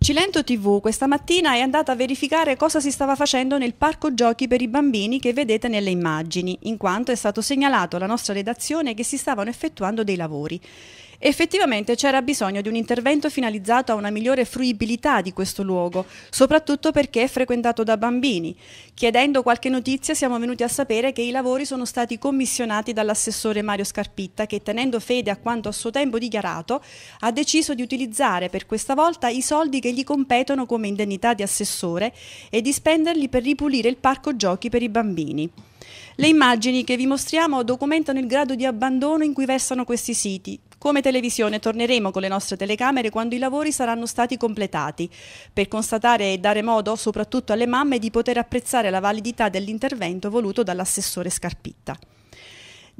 Cilento TV questa mattina è andata a verificare cosa si stava facendo nel parco giochi per i bambini che vedete nelle immagini, in quanto è stato segnalato alla nostra redazione che si stavano effettuando dei lavori. Effettivamente c'era bisogno di un intervento finalizzato a una migliore fruibilità di questo luogo, soprattutto perché è frequentato da bambini. Chiedendo qualche notizia siamo venuti a sapere che i lavori sono stati commissionati dall'assessore Mario Scarpitta che tenendo fede a quanto a suo tempo dichiarato ha deciso di utilizzare per questa volta i soldi che gli competono come indennità di assessore e di spenderli per ripulire il parco giochi per i bambini. Le immagini che vi mostriamo documentano il grado di abbandono in cui versano questi siti, come televisione torneremo con le nostre telecamere quando i lavori saranno stati completati, per constatare e dare modo soprattutto alle mamme di poter apprezzare la validità dell'intervento voluto dall'assessore Scarpitta.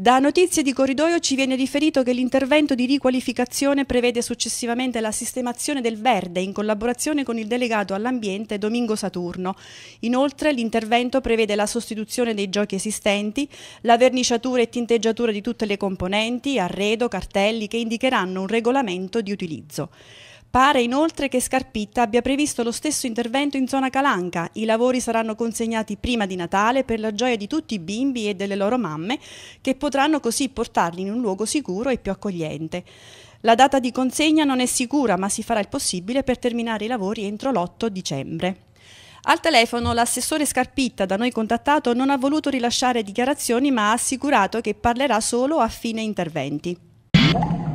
Da notizie di corridoio ci viene riferito che l'intervento di riqualificazione prevede successivamente la sistemazione del verde in collaborazione con il delegato all'ambiente Domingo Saturno. Inoltre l'intervento prevede la sostituzione dei giochi esistenti, la verniciatura e tinteggiatura di tutte le componenti, arredo, cartelli che indicheranno un regolamento di utilizzo. Pare inoltre che Scarpitta abbia previsto lo stesso intervento in zona Calanca. I lavori saranno consegnati prima di Natale per la gioia di tutti i bimbi e delle loro mamme che potranno così portarli in un luogo sicuro e più accogliente. La data di consegna non è sicura ma si farà il possibile per terminare i lavori entro l'8 dicembre. Al telefono l'assessore Scarpitta, da noi contattato, non ha voluto rilasciare dichiarazioni ma ha assicurato che parlerà solo a fine interventi.